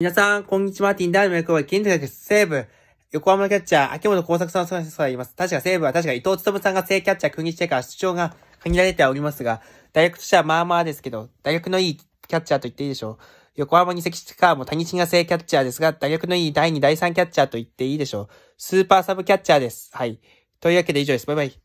皆さん、こんにちは。ティンダーの役は、現在す。西武、横浜キャッチャー、秋元耕作さんのんがいます。確か西武は確か伊藤勤さんが正キャッチャー、国してから出場が限られておりますが、大学としてはまあまあですけど、大学のいいキャッチャーと言っていいでしょう。横浜に席籍してからも谷地が正キャッチャーですが、大学のいい第2、第3キャッチャーと言っていいでしょう。スーパーサブキャッチャーです。はい。というわけで以上です。バイバイ。